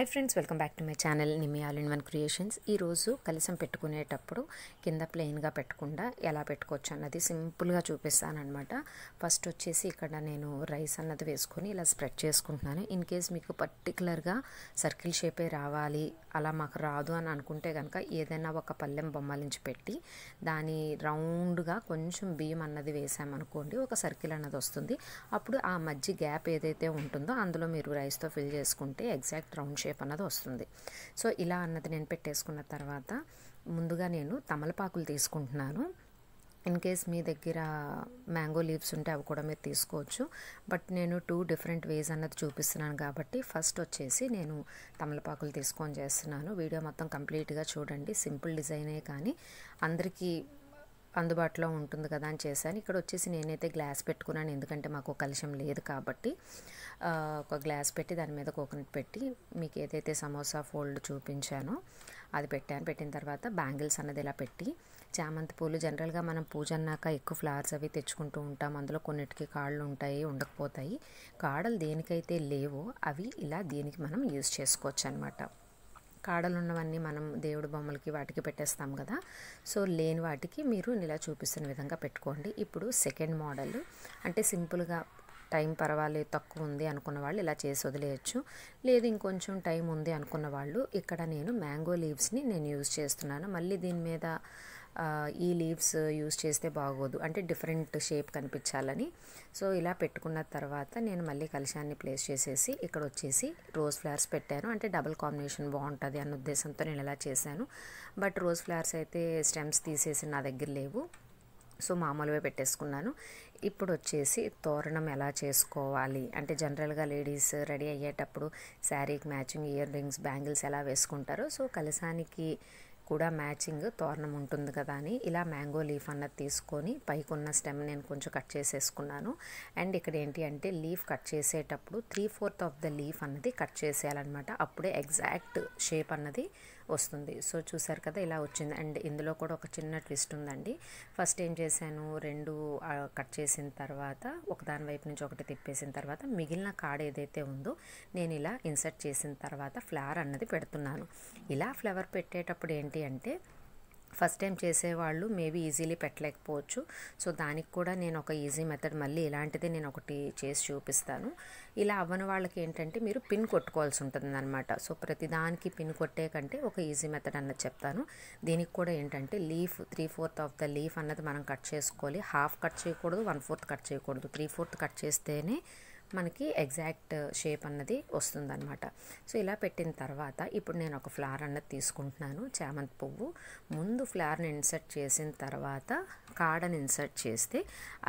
hi friends welcome back to my channel Nimi all in one creations ఈరోజు కలసం పెట్టుకునేటప్పుడు కింద ప్లెయిన్గా పెట్టకుండా ఎలా పెట్టుకోవచ్చు అన్నది సింపుల్గా చూపిస్తానమాట ఫస్ట్ వచ్చేసి ఇక్కడ నేను రైస్ అన్నది వేసుకొని ఇలా స్ప్రెడ్ చేసుకుంటున్నాను ఇన్ కేస్ మీకు పర్టికులర్గా సర్కిల్ షేపే రావాలి అలా మాకు రాదు అని అనుకుంటే కనుక ఏదైనా ఒక పల్లెం బొమ్మలించి పెట్టి దాని రౌండ్గా కొంచెం బియ్యం అన్నది వేసామనుకోండి ఒక సర్కిల్ అన్నది వస్తుంది అప్పుడు ఆ మధ్య గ్యాప్ ఏదైతే ఉంటుందో అందులో మీరు రైస్తో ఫిల్ చేసుకుంటే ఎగ్జాక్ట్ రౌండ్ షేప్ షేప్ అన్నది వస్తుంది సో ఇలా అన్నది నేను పెట్టేసుకున్న తర్వాత ముందుగా నేను తమలపాకులు తీసుకుంటున్నాను ఇన్ కేస్ మీ దగ్గర మ్యాంగో లీవ్స్ ఉంటే అవి కూడా మీరు తీసుకోవచ్చు బట్ నేను టూ డిఫరెంట్ వేస్ అన్నది చూపిస్తున్నాను కాబట్టి ఫస్ట్ వచ్చేసి నేను తమలపాకులు తీసుకొని చేస్తున్నాను వీడియో మొత్తం కంప్లీట్గా చూడండి సింపుల్ డిజైనే కానీ అందరికీ అందుబాటులో ఉంటుంది కదా అని చేశాను ఇక్కడ వచ్చేసి నేనైతే గ్లాస్ పెట్టుకున్నాను ఎందుకంటే మాకు కలుషం లేదు కాబట్టి ఒక గ్లాస్ పెట్టి దాని మీద కోకోనట్ పెట్టి మీకు ఏదైతే సమోసా ఫోల్డ్ చూపించానో అది పెట్టాను పెట్టిన తర్వాత బ్యాంగిల్స్ అన్నది ఇలా పెట్టి చామంతి పూలు జనరల్గా మనం పూజ అన్నాక ఎక్కువ ఫ్లవర్స్ అవి తెచ్చుకుంటూ ఉంటాం అందులో కొన్నిటికి కాళ్ళు ఉంటాయి ఉండకపోతాయి కాడలు దేనికైతే లేవో అవి ఇలా దీనికి మనం యూజ్ చేసుకోవచ్చు అనమాట కాడలు ఉన్నవన్నీ మనం దేవుడు బొమ్మలకి వాటికి పెట్టేస్తాం కదా సో లేని వాటికి మీరు ఇలా చూపిస్తున్న విధంగా పెట్టుకోండి ఇప్పుడు సెకండ్ మోడల్ అంటే సింపుల్గా టైం పర్వాలేదు తక్కువ ఉంది అనుకున్న వాళ్ళు ఇలా చేసి వదిలేయచ్చు లేదు ఇంకొంచెం టైం ఉంది అనుకున్న వాళ్ళు ఇక్కడ నేను మ్యాంగో లీవ్స్ని నేను యూజ్ చేస్తున్నాను మళ్ళీ దీని మీద ఈ లీవ్స్ యూస్ చేస్తే బాగోదు అంటే డిఫరెంట్ షేప్ కనిపించాలని సో ఇలా పెట్టుకున్న తర్వాత నేను మళ్ళీ కలశాన్ని ప్లేస్ చేసేసి ఇక్కడ వచ్చేసి రోజ్ ఫ్లవర్స్ పెట్టాను అంటే డబుల్ కాంబినేషన్ బాగుంటుంది అన్న ఉద్దేశంతో నేను ఇలా చేశాను బట్ రోజ్ ఫ్లవర్స్ అయితే స్టెమ్స్ తీసేసి నా దగ్గర లేవు సో మామూలుగా పెట్టేసుకున్నాను ఇప్పుడు వచ్చేసి తోరణం ఎలా చేసుకోవాలి అంటే జనరల్గా లేడీస్ రెడీ అయ్యేటప్పుడు శారీకి మ్యాచింగ్ ఇయర్ రింగ్స్ బ్యాంగిల్స్ ఎలా వేసుకుంటారో సో కలసానికి కూడా మ్యాచింగ్ తోరణం ఉంటుంది కదా అని ఇలా మ్యాంగో లీఫ్ అన్నది తీసుకొని పైకి ఉన్న స్టెమ్ నేను కొంచెం కట్ చేసేసుకున్నాను అండ్ ఇక్కడ ఏంటి అంటే లీఫ్ కట్ చేసేటప్పుడు three fourth of the leaf అన్నది కట్ చేసేయాలన్నమాట అప్పుడే ఎగ్జాక్ట్ షేప్ అన్నది వస్తుంది సో చూసారు కదా ఇలా వచ్చింది అండ్ ఇందులో కూడా ఒక చిన్న ట్విస్ట్ ఉందండి ఫస్ట్ ఏం చేశాను రెండు కట్ చేసిన తర్వాత ఒక దాని వైపు నుంచి ఒకటి తిప్పేసిన తర్వాత మిగిలిన కాడ ఏదైతే ఉందో నేను ఇలా ఇన్సర్ట్ చేసిన తర్వాత ఫ్లవర్ అన్నది పెడుతున్నాను ఇలా ఫ్లవర్ పెట్టేటప్పుడు ఏంటి ఏంటి అంటే ఫస్ట్ టైం చేసేవాళ్ళు మేబీ ఈజీలీ పెట్టలేకపోవచ్చు సో దానికి కూడా నేను ఒక ఈజీ మెథడ్ మళ్ళీ ఇలాంటిది నేను ఒకటి చేసి చూపిస్తాను ఇలా అవ్వని వాళ్ళకి ఏంటంటే మీరు పిన్ కొట్టుకోవాల్సి ఉంటుంది అనమాట సో ప్రతిదానికి పిన్ కొట్టే కంటే ఒక ఈజీ మెథడ్ అన్నది చెప్తాను దీనికి కూడా ఏంటంటే leaf three fourth of the leaf అన్నది మనం కట్ చేసుకోవాలి హాఫ్ కట్ చేయకూడదు వన్ ఫోర్త్ కట్ చేయకూడదు త్రీ ఫోర్త్ కట్ చేస్తేనే మనకి ఎగ్జాక్ట్ షేప్ అన్నది వస్తుందన్నమాట సో ఇలా పెట్టిన తర్వాత ఇప్పుడు నేను ఒక ఫ్లవర్ అన్నది తీసుకుంటున్నాను చామంతి పువ్వు ముందు ఫ్లవర్ని ఇన్సర్ట్ చేసిన తర్వాత కాడని ఇన్సర్ట్ చేస్తే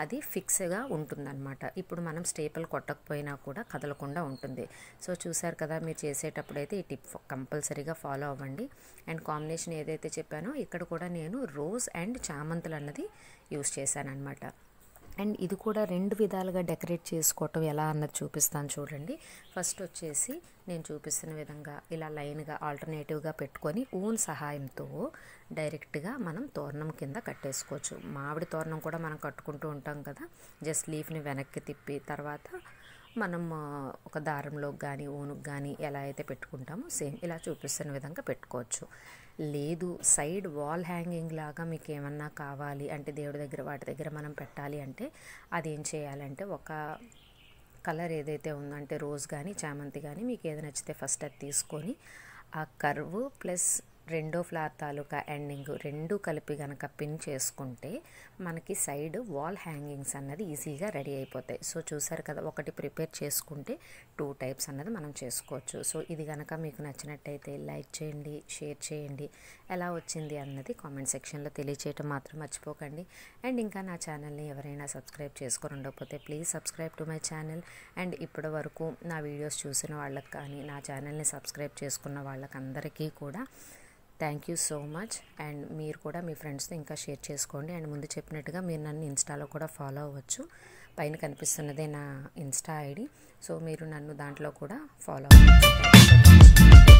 అది ఫిక్స్గా ఉంటుందన్నమాట ఇప్పుడు మనం స్టేపుల్ కొట్టకపోయినా కూడా కదలకుండా ఉంటుంది సో చూసారు కదా మీరు చేసేటప్పుడైతే ఈ టిప్ కంపల్సరీగా ఫాలో అవ్వండి అండ్ కాంబినేషన్ ఏదైతే చెప్పానో ఇక్కడ కూడా నేను రోజ్ అండ్ చామంతులు అన్నది యూస్ చేశానమాట అండ్ ఇది కూడా రెండు విధాలుగా డెకరేట్ చేసుకోవటం ఎలా అన్నది చూపిస్తాను చూడండి ఫస్ట్ వచ్చేసి నేను చూపిస్తున్న విధంగా ఇలా లైన్గా ఆల్టర్నేటివ్గా పెట్టుకొని ఊన్ సహాయంతో డైరెక్ట్గా మనం తోరణం కింద కట్టేసుకోవచ్చు మామిడి తోరణం కూడా మనం కట్టుకుంటూ ఉంటాం కదా జస్ట్ లీఫ్ని వెనక్కి తిప్పి తర్వాత మనం ఒక దారంలోకి కానీ ఓనుకు కానీ ఎలా అయితే పెట్టుకుంటామో సేమ్ ఇలా చూపిస్తున్న విధంగా పెట్టుకోవచ్చు లేదు సైడ్ వాల్ హ్యాంగింగ్ లాగా మీకు ఏమన్నా కావాలి అంటే దేవుడి దగ్గర వాటి దగ్గర మనం పెట్టాలి అంటే అది ఏం చేయాలంటే ఒక కలర్ ఏదైతే ఉందో అంటే రోజ్ కానీ చామంతి కానీ మీకు ఏది నచ్చితే ఫస్ట్ అది తీసుకొని ఆ కర్వ్ ప్లస్ రెండో ఫ్లార్ తాలూకా ఎండింగ్ రెండు కలిపి గనక పిన్ చేసుకుంటే మనకి సైడ్ వాల్ హ్యాంగింగ్స్ అన్నది ఈజీగా రెడీ అయిపోతాయి సో చూసారు కదా ఒకటి ప్రిపేర్ చేసుకుంటే టూ టైప్స్ అన్నది మనం చేసుకోవచ్చు సో ఇది కనుక మీకు నచ్చినట్టయితే లైక్ చేయండి షేర్ చేయండి ఎలా వచ్చింది అన్నది కామెంట్ సెక్షన్లో తెలియచేయటం మాత్రం మర్చిపోకండి అండ్ ఇంకా నా ఛానల్ని ఎవరైనా సబ్స్క్రైబ్ చేసుకుని ఉండకపోతే please subscribe to my channel and ఇప్పటి వరకు నా వీడియోస్ చూసిన వాళ్ళకి కానీ నా ఛానల్ని సబ్స్క్రైబ్ చేసుకున్న వాళ్ళకందరికీ కూడా thank you so much and మీరు కూడా మీ ఫ్రెండ్స్తో ఇంకా షేర్ చేసుకోండి అండ్ ముందు చెప్పినట్టుగా మీరు నన్ను ఇన్స్టాలో కూడా ఫాలో అవ్వచ్చు పైన కనిపిస్తున్నదే నా ఇన్స్టా ఐడి సో మీరు నన్ను దాంట్లో కూడా ఫాలో అవ్వచ్చు